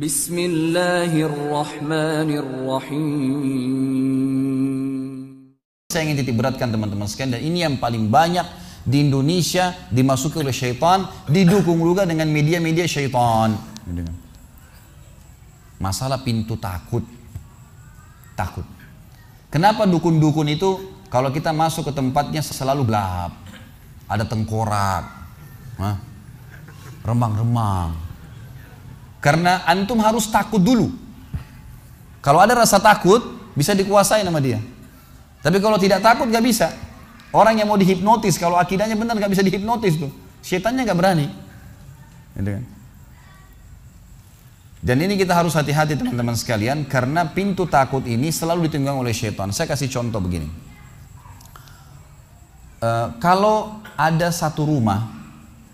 Bismillahirrahmanirrahim. Saya ingin titik beratkan teman-teman sekalian dan ini yang paling banyak di Indonesia dimasuki oleh syaitan, didukung juga dengan media-media syaitan. Masalah pintu takut. Takut. Kenapa dukun-dukun itu kalau kita masuk ke tempatnya selalu gelap, ada tengkorak, remang-remang, karena antum harus takut dulu. Kalau ada rasa takut, bisa dikuasai nama dia. Tapi kalau tidak takut nggak bisa. Orang yang mau dihipnotis, kalau akidahnya benar nggak bisa dihipnotis tuh. Setannya nggak berani. Gitu kan? Dan ini kita harus hati-hati teman-teman sekalian karena pintu takut ini selalu ditunggang oleh setan. Saya kasih contoh begini. Uh, kalau ada satu rumah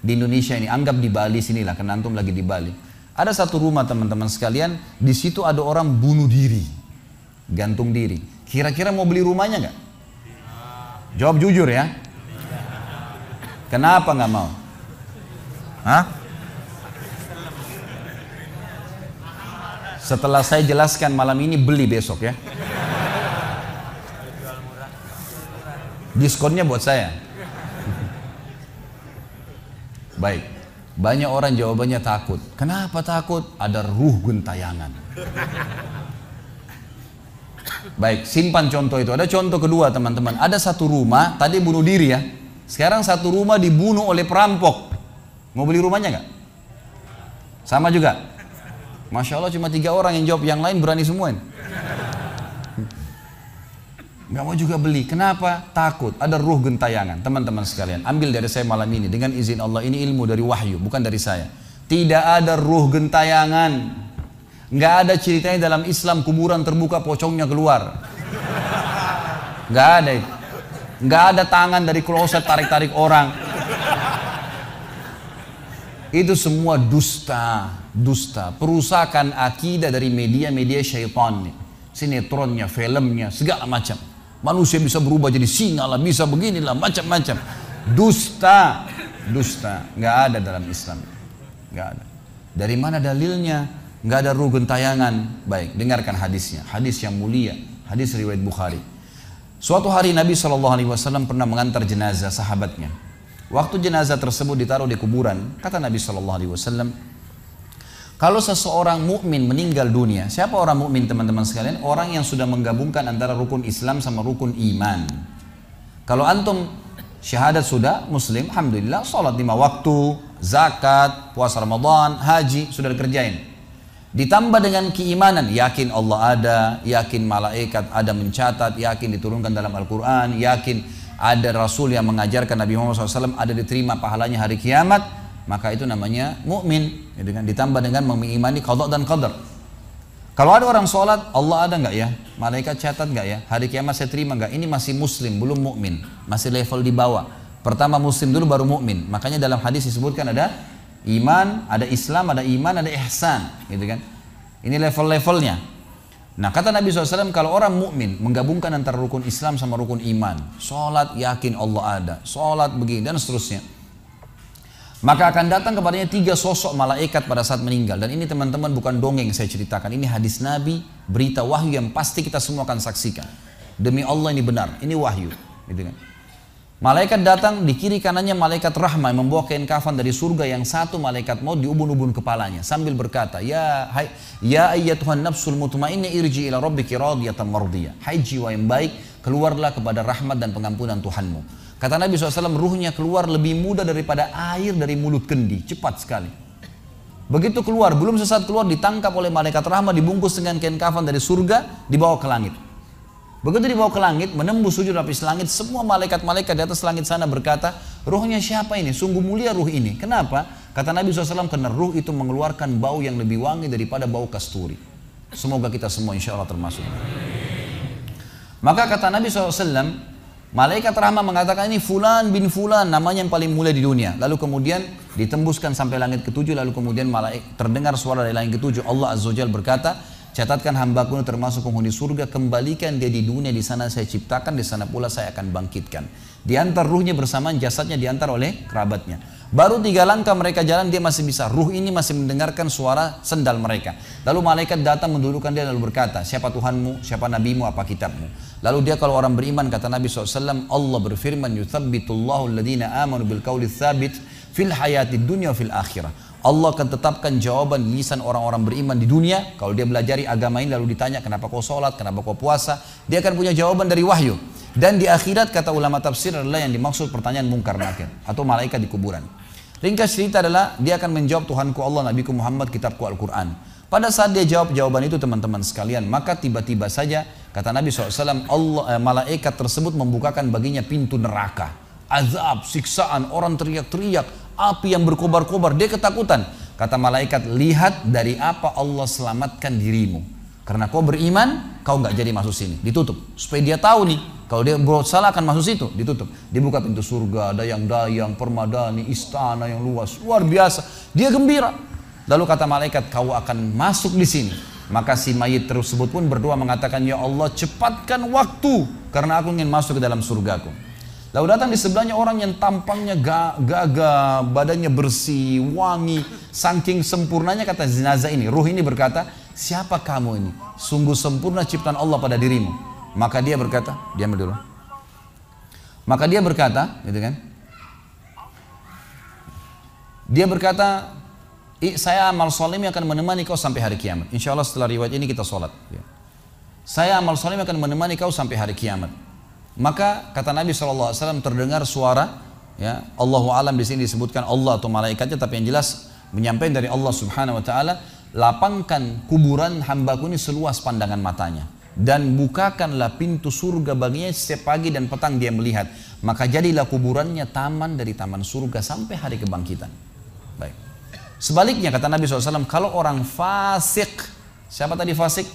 di Indonesia ini, anggap di Bali sinilah, karena antum lagi di Bali. Ada satu rumah teman-teman sekalian, di situ ada orang bunuh diri, gantung diri. Kira-kira mau beli rumahnya nggak? Jawab jujur ya. Kenapa nggak mau? Hah? Setelah saya jelaskan malam ini beli besok ya. Diskonnya buat saya. Baik. Banyak orang jawabannya takut. Kenapa takut? Ada ruh gentayangan. Baik, simpan contoh itu. Ada contoh kedua teman-teman. Ada satu rumah, tadi bunuh diri ya. Sekarang satu rumah dibunuh oleh perampok. Mau beli rumahnya nggak? Sama juga. Masya Allah cuma tiga orang yang jawab, yang lain berani semua. Gak mau juga beli. Kenapa? Takut. Ada ruh gentayangan. Teman-teman sekalian, ambil dari saya malam ini. Dengan izin Allah, ini ilmu dari wahyu, bukan dari saya. Tidak ada ruh gentayangan. Gak ada ceritanya dalam Islam kuburan terbuka pocongnya keluar. Gak ada itu. Gak ada tangan dari kloset tarik-tarik orang. Itu semua dusta, dusta. Perusakan akidah dari media-media syaitan sinetronnya, filmnya, segala macam. Manusia bisa berubah jadi singa lah, bisa beginilah, macam-macam. Dusta, dusta, nggak ada dalam Islam, nggak ada. Dari mana dalilnya? Nggak ada ruh gentayangan. Baik, dengarkan hadisnya. Hadis yang mulia, hadis riwayat Bukhari. Suatu hari Nabi saw pernah mengantar jenazah sahabatnya. Waktu jenazah tersebut ditaruh di kuburan, kata Nabi saw. Kalau seseorang mukmin meninggal dunia, siapa orang mukmin teman-teman sekalian? Orang yang sudah menggabungkan antara rukun Islam sama rukun iman. Kalau antum syahadat sudah muslim, alhamdulillah, sholat lima waktu, zakat, puasa Ramadan, haji sudah dikerjain. Ditambah dengan keimanan, yakin Allah ada, yakin malaikat ada mencatat, yakin diturunkan dalam Al-Quran, yakin ada Rasul yang mengajarkan Nabi Muhammad SAW ada diterima pahalanya hari kiamat, maka itu namanya mukmin ya dengan ditambah dengan mengimani qada dan qadar kalau ada orang sholat, Allah ada nggak ya? Malaikat catat nggak ya? Hari kiamat saya terima nggak? Ini masih muslim, belum mukmin, masih level di bawah. Pertama muslim dulu baru mukmin. Makanya dalam hadis disebutkan ada iman, ada Islam, ada iman, ada ihsan, gitu kan? Ini level-levelnya. Nah kata Nabi SAW kalau orang mukmin menggabungkan antara rukun Islam sama rukun iman, sholat yakin Allah ada, sholat begini dan seterusnya maka akan datang kepadanya tiga sosok malaikat pada saat meninggal. Dan ini teman-teman bukan dongeng saya ceritakan. Ini hadis Nabi, berita wahyu yang pasti kita semua akan saksikan. Demi Allah ini benar, ini wahyu. Gitu kan. Malaikat datang di kiri kanannya malaikat rahmah yang membawa kain kafan dari surga yang satu malaikat mau diubun-ubun kepalanya sambil berkata, "Ya hai, ya ayyatuhan nafsul mutmainnah irji ila rabbiki radiyatan mardiyah." Hai jiwa yang baik, keluarlah kepada rahmat dan pengampunan Tuhanmu. Kata Nabi SAW, ruhnya keluar lebih mudah daripada air dari mulut kendi. Cepat sekali. Begitu keluar, belum sesaat keluar, ditangkap oleh malaikat rahmat, dibungkus dengan kain kafan dari surga, dibawa ke langit. Begitu dibawa ke langit, menembus sujud lapis langit, semua malaikat-malaikat di atas langit sana berkata, ruhnya siapa ini? Sungguh mulia ruh ini. Kenapa? Kata Nabi SAW, karena ruh itu mengeluarkan bau yang lebih wangi daripada bau kasturi. Semoga kita semua insya Allah termasuk. Maka kata Nabi SAW, Malaikat rahmat mengatakan ini fulan bin fulan namanya yang paling mulia di dunia. Lalu kemudian ditembuskan sampai langit ketujuh lalu kemudian malaik terdengar suara dari langit ketujuh Allah Azza Jal berkata, "Catatkan hamba hambaku termasuk penghuni surga, kembalikan dia di dunia di sana saya ciptakan, di sana pula saya akan bangkitkan." Diantar ruhnya bersamaan jasadnya diantar oleh kerabatnya. Baru tiga langkah mereka jalan dia masih bisa. Ruh ini masih mendengarkan suara sendal mereka. Lalu malaikat datang mendudukkan dia lalu berkata, siapa Tuhanmu, siapa nabimu, apa kitabmu. Lalu dia kalau orang beriman kata Nabi SAW, Allah berfirman yuthabbitullahu alladina amanu bil qawli thabit fil hayati dunia fil akhirah. Allah akan tetapkan jawaban lisan orang-orang beriman di dunia. Kalau dia belajari agama ini lalu ditanya kenapa kau sholat, kenapa kau puasa. Dia akan punya jawaban dari wahyu. Dan di akhirat kata ulama tafsir adalah yang dimaksud pertanyaan mungkar nakir atau malaikat di kuburan. Ringkas cerita adalah dia akan menjawab Tuhanku Allah, Nabiku Muhammad, kitabku Al-Quran. Pada saat dia jawab jawaban itu teman-teman sekalian, maka tiba-tiba saja kata Nabi SAW, Allah, eh, malaikat tersebut membukakan baginya pintu neraka. Azab, siksaan, orang teriak-teriak, api yang berkobar-kobar, dia ketakutan. Kata malaikat, lihat dari apa Allah selamatkan dirimu. Karena kau beriman, kau nggak jadi masuk sini. Ditutup. Supaya dia tahu nih, kalau dia berbuat salah akan masuk situ, ditutup. Dibuka pintu surga, ada yang dayang, permadani, istana yang luas, luar biasa. Dia gembira. Lalu kata malaikat, kau akan masuk di sini. Maka si mayit tersebut pun berdoa mengatakan, Ya Allah cepatkan waktu, karena aku ingin masuk ke dalam surgaku. Lalu datang di sebelahnya orang yang tampangnya gagah, badannya bersih, wangi, saking sempurnanya kata jenazah ini. Ruh ini berkata, siapa kamu ini? Sungguh sempurna ciptaan Allah pada dirimu. Maka dia berkata, diam dulu. Maka dia berkata, gitu kan? Dia berkata, saya amal soleh akan menemani kau sampai hari kiamat. Insya Allah setelah riwayat ini kita sholat. Ya. Saya amal soleh akan menemani kau sampai hari kiamat. Maka kata Nabi SAW terdengar suara ya Allahu alam di sini disebutkan Allah atau malaikatnya tapi yang jelas menyampaikan dari Allah Subhanahu wa taala lapangkan kuburan hambaku ini seluas pandangan matanya dan bukakanlah pintu surga baginya setiap pagi dan petang dia melihat. Maka jadilah kuburannya taman dari taman surga sampai hari kebangkitan. Baik. Sebaliknya kata Nabi SAW, kalau orang fasik, siapa tadi fasik?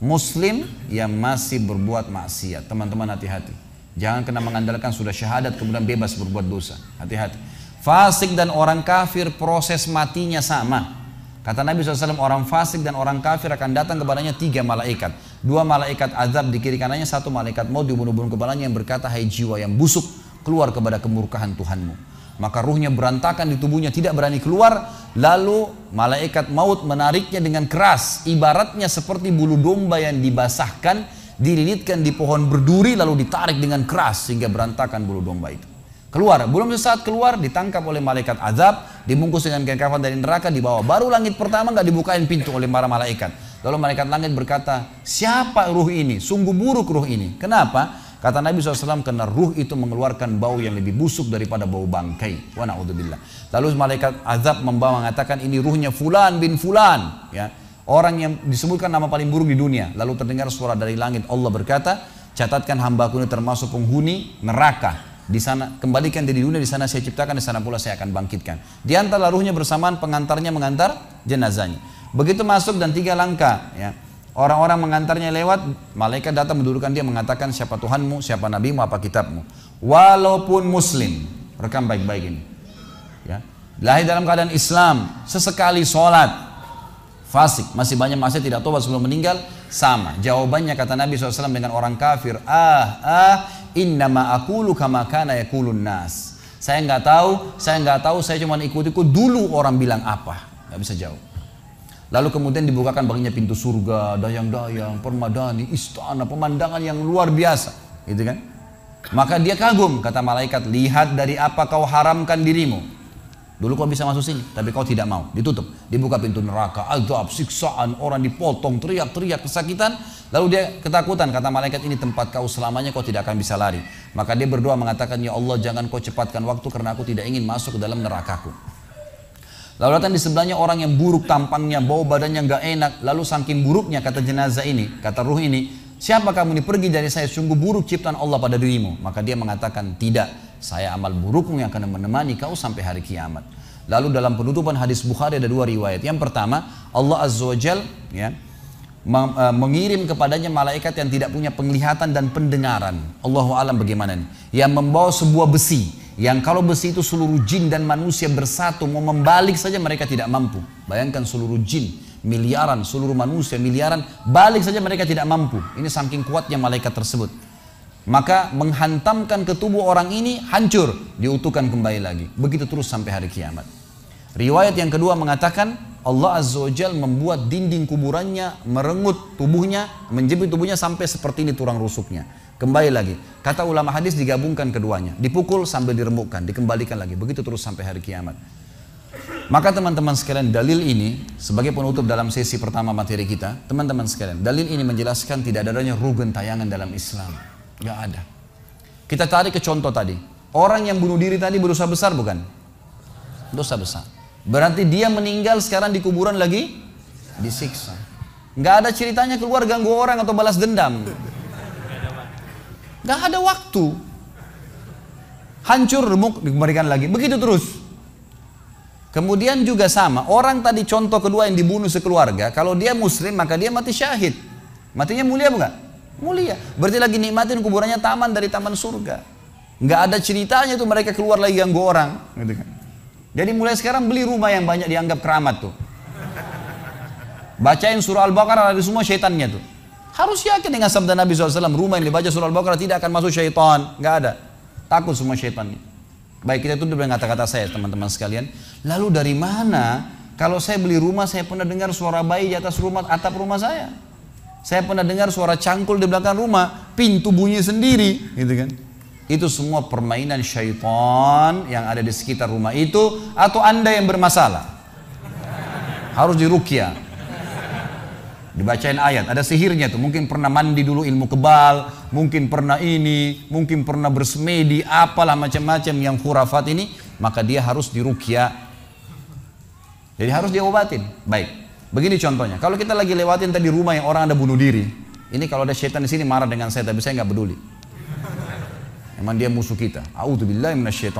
Muslim yang masih berbuat maksiat. Teman-teman hati-hati. Jangan kena mengandalkan sudah syahadat kemudian bebas berbuat dosa. Hati-hati. Fasik dan orang kafir proses matinya sama. Kata Nabi SAW, orang fasik dan orang kafir akan datang kepadanya tiga malaikat. Dua malaikat azab di kiri kanannya, satu malaikat mau dibunuh-bunuh kepalanya yang berkata, hai jiwa yang busuk, keluar kepada kemurkahan Tuhanmu. Maka ruhnya berantakan di tubuhnya, tidak berani keluar. Lalu malaikat maut menariknya dengan keras, ibaratnya seperti bulu domba yang dibasahkan, dililitkan di pohon berduri, lalu ditarik dengan keras sehingga berantakan bulu domba itu. Keluar, belum sesaat keluar ditangkap oleh malaikat azab, dibungkus dengan kain kafan dari neraka, dibawa. Baru langit pertama nggak dibukain pintu oleh para malaikat. Lalu malaikat langit berkata, siapa ruh ini? Sungguh buruk ruh ini. Kenapa? Kata Nabi SAW, karena ruh itu mengeluarkan bau yang lebih busuk daripada bau bangkai. Wa na'udzubillah. Lalu malaikat azab membawa mengatakan, ini ruhnya fulan bin fulan. Ya. Orang yang disebutkan nama paling buruk di dunia. Lalu terdengar suara dari langit. Allah berkata, catatkan hambaku ini termasuk penghuni neraka. Di sana kembalikan diri dunia, di sana saya ciptakan, di sana pula saya akan bangkitkan. Di antara ruhnya bersamaan pengantarnya mengantar jenazahnya. Begitu masuk dan tiga langkah ya. Orang-orang mengantarnya lewat, malaikat datang mendudukkan dia mengatakan siapa Tuhanmu, siapa nabimu, apa kitabmu. Walaupun muslim, rekam baik-baik ini. Ya. Lahir dalam keadaan Islam, sesekali sholat, fasik, masih banyak masih tidak tobat sebelum meninggal, sama. Jawabannya kata Nabi SAW dengan orang kafir, ah ah innama akulu kama kana yakulun nas. Saya nggak tahu, saya nggak tahu, saya cuma ikut-ikut dulu orang bilang apa. Nggak bisa jawab Lalu kemudian dibukakan baginya pintu surga, dayang-dayang, permadani, istana, pemandangan yang luar biasa. Gitu kan? Maka dia kagum, kata malaikat, lihat dari apa kau haramkan dirimu. Dulu kau bisa masuk sini, tapi kau tidak mau. Ditutup. Dibuka pintu neraka, azab, siksaan, orang dipotong, teriak-teriak, kesakitan. Lalu dia ketakutan, kata malaikat ini tempat kau selamanya kau tidak akan bisa lari. Maka dia berdoa mengatakan, Ya Allah jangan kau cepatkan waktu karena aku tidak ingin masuk ke dalam nerakaku. Lalu datang di sebelahnya orang yang buruk tampangnya, bau badannya nggak enak. Lalu saking buruknya kata jenazah ini, kata ruh ini, siapa kamu ini pergi dari saya sungguh buruk ciptaan Allah pada dirimu. Maka dia mengatakan tidak, saya amal burukmu yang akan menemani kau sampai hari kiamat. Lalu dalam penutupan hadis Bukhari ada dua riwayat. Yang pertama, Allah Azza wa Jal ya, eh, mengirim kepadanya malaikat yang tidak punya penglihatan dan pendengaran. Allahu alam bagaimana ini? Yang membawa sebuah besi yang kalau besi itu seluruh jin dan manusia bersatu mau membalik saja mereka tidak mampu. Bayangkan seluruh jin, miliaran, seluruh manusia miliaran balik saja mereka tidak mampu. Ini saking kuatnya malaikat tersebut maka menghantamkan ke tubuh orang ini hancur, diutuhkan kembali lagi. Begitu terus sampai hari kiamat. Riwayat yang kedua mengatakan Allah Azza wa membuat dinding kuburannya merengut tubuhnya, menjepit tubuhnya sampai seperti ini tulang rusuknya. Kembali lagi, kata ulama hadis digabungkan keduanya, dipukul sambil diremukkan, dikembalikan lagi, begitu terus sampai hari kiamat. Maka teman-teman sekalian dalil ini sebagai penutup dalam sesi pertama materi kita, teman-teman sekalian, dalil ini menjelaskan tidak adanya rugen tayangan dalam Islam. Nggak ada. Kita tarik ke contoh tadi. Orang yang bunuh diri tadi berdosa besar bukan? Dosa besar. Berarti dia meninggal sekarang di kuburan lagi disiksa. Nggak ada ceritanya keluar ganggu orang atau balas dendam. Gak ada waktu. Hancur remuk dikembalikan lagi. Begitu terus. Kemudian juga sama, orang tadi contoh kedua yang dibunuh sekeluarga, kalau dia muslim maka dia mati syahid. Matinya mulia bukan Mulia. Berarti lagi nikmatin kuburannya taman dari taman surga. Nggak ada ceritanya tuh mereka keluar lagi ganggu orang. Gitu kan. Jadi mulai sekarang beli rumah yang banyak dianggap keramat tuh. Bacain surah Al-Baqarah dari semua syaitannya tuh. Harus yakin dengan sabda Nabi SAW, rumah yang dibaca surah Al-Baqarah tidak akan masuk syaitan. Nggak ada. Takut semua syaitan. Baik kita tunduk dengan kata-kata saya teman-teman sekalian. Lalu dari mana kalau saya beli rumah saya pernah dengar suara bayi di atas rumah atap rumah saya? Saya pernah dengar suara cangkul di belakang rumah, pintu bunyi sendiri, gitu kan? Itu semua permainan syaitan yang ada di sekitar rumah itu atau Anda yang bermasalah. Harus dirukia. Dibacain ayat, ada sihirnya tuh. Mungkin pernah mandi dulu ilmu kebal, mungkin pernah ini, mungkin pernah bersemedi, apalah macam-macam yang khurafat ini, maka dia harus dirukia. Jadi harus diobatin. Baik, Begini contohnya, kalau kita lagi lewatin tadi rumah yang orang ada bunuh diri, ini kalau ada setan di sini marah dengan saya, tapi saya nggak peduli. Emang dia musuh kita. A'udzubillahi gitu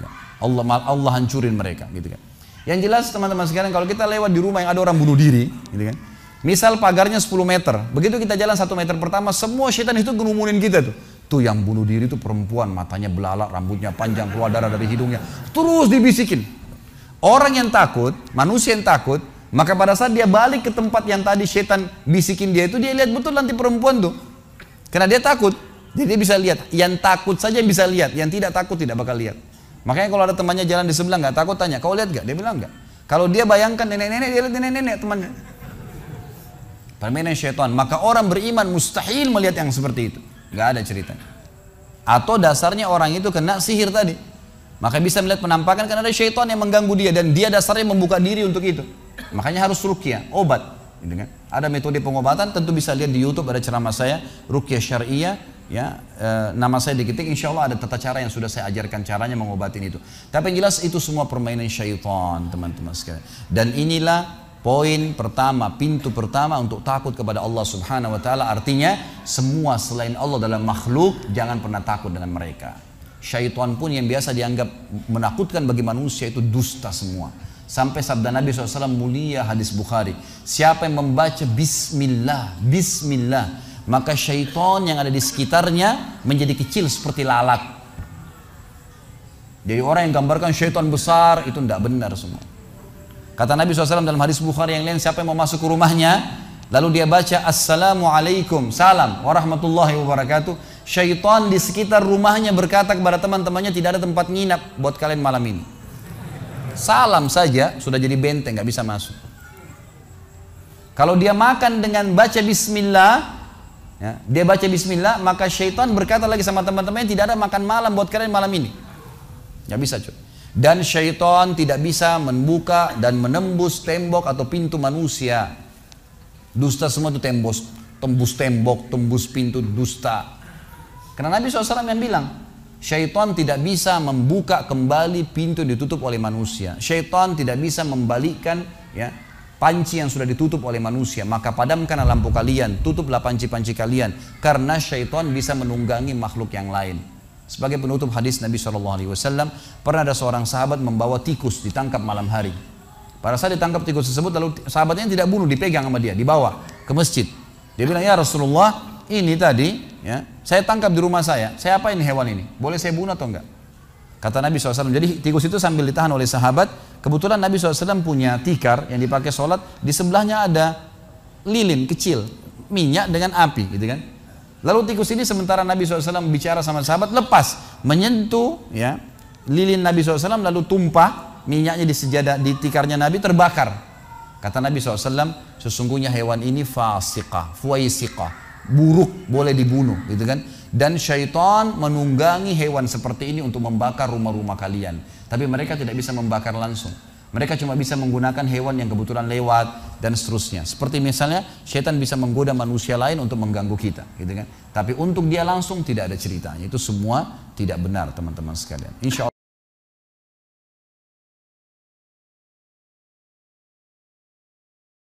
kan. Allah Allah hancurin mereka, gitu kan. Yang jelas teman-teman sekarang kalau kita lewat di rumah yang ada orang bunuh diri, gitu kan. Misal pagarnya 10 meter, begitu kita jalan satu meter pertama, semua setan itu gerumunin kita tuh. Tuh yang bunuh diri itu perempuan, matanya belalak, rambutnya panjang, keluar darah dari hidungnya. Terus dibisikin. Orang yang takut, manusia yang takut, maka pada saat dia balik ke tempat yang tadi setan bisikin dia itu, dia lihat betul nanti perempuan tuh. Karena dia takut. Jadi dia bisa lihat. Yang takut saja bisa lihat. Yang tidak takut tidak bakal lihat. Makanya kalau ada temannya jalan di sebelah nggak takut tanya, kau lihat nggak? Dia bilang nggak. Kalau dia bayangkan nenek-nenek, dia lihat nenek-nenek temannya. Permainan syaitan. Maka orang beriman mustahil melihat yang seperti itu. Gak ada ceritanya. Atau dasarnya orang itu kena sihir tadi. Maka bisa melihat penampakan karena ada syaitan yang mengganggu dia dan dia dasarnya membuka diri untuk itu. Makanya harus rukyah, obat. Gitu kan? Ada metode pengobatan, tentu bisa lihat di YouTube ada ceramah saya, rukyah syariah, ya e, nama saya diketik, insya Allah ada tata cara yang sudah saya ajarkan caranya mengobatin itu. Tapi yang jelas itu semua permainan syaitan, teman-teman sekalian. Dan inilah poin pertama, pintu pertama untuk takut kepada Allah Subhanahu wa taala artinya semua selain Allah dalam makhluk jangan pernah takut dengan mereka. Syaitan pun yang biasa dianggap menakutkan bagi manusia itu dusta semua. Sampai sabda Nabi SAW mulia hadis Bukhari. Siapa yang membaca Bismillah, Bismillah. Maka syaitan yang ada di sekitarnya menjadi kecil seperti lalat. Jadi orang yang gambarkan syaitan besar itu tidak benar semua. Kata Nabi SAW dalam hadis Bukhari yang lain, siapa yang mau masuk ke rumahnya, lalu dia baca Assalamualaikum, salam, warahmatullahi wabarakatuh. Syaitan di sekitar rumahnya berkata kepada teman-temannya tidak ada tempat nginap buat kalian malam ini salam saja sudah jadi benteng, nggak bisa masuk. Kalau dia makan dengan baca bismillah, ya, dia baca bismillah, maka syaitan berkata lagi sama teman-temannya, tidak ada makan malam buat kalian malam ini. Nggak bisa cuy. Dan syaitan tidak bisa membuka dan menembus tembok atau pintu manusia. Dusta semua itu tembus, tembus tembok, tembus pintu dusta. Karena Nabi SAW yang bilang, Syaitan tidak bisa membuka kembali pintu ditutup oleh manusia. Syaitan tidak bisa membalikkan ya panci yang sudah ditutup oleh manusia. Maka padamkan lampu kalian, tutuplah panci-panci kalian karena syaitan bisa menunggangi makhluk yang lain. Sebagai penutup hadis Nabi Shallallahu Alaihi Wasallam pernah ada seorang sahabat membawa tikus ditangkap malam hari. Pada saat ditangkap tikus tersebut lalu sahabatnya tidak bunuh dipegang sama dia dibawa ke masjid. Dia bilang ya Rasulullah ini tadi Ya, saya tangkap di rumah saya. Saya apa ini hewan ini? Boleh saya bunuh atau enggak? Kata Nabi SAW. Jadi tikus itu sambil ditahan oleh sahabat. Kebetulan Nabi SAW punya tikar yang dipakai sholat. Di sebelahnya ada lilin kecil. Minyak dengan api gitu kan. Lalu tikus ini sementara Nabi SAW bicara sama sahabat lepas. Menyentuh ya lilin Nabi SAW lalu tumpah minyaknya di sejadah di tikarnya Nabi terbakar. Kata Nabi SAW, sesungguhnya hewan ini fasiqah, fuaisiqah, buruk boleh dibunuh gitu kan dan syaitan menunggangi hewan seperti ini untuk membakar rumah-rumah kalian tapi mereka tidak bisa membakar langsung mereka cuma bisa menggunakan hewan yang kebetulan lewat dan seterusnya seperti misalnya syaitan bisa menggoda manusia lain untuk mengganggu kita gitu kan tapi untuk dia langsung tidak ada ceritanya itu semua tidak benar teman-teman sekalian insya Allah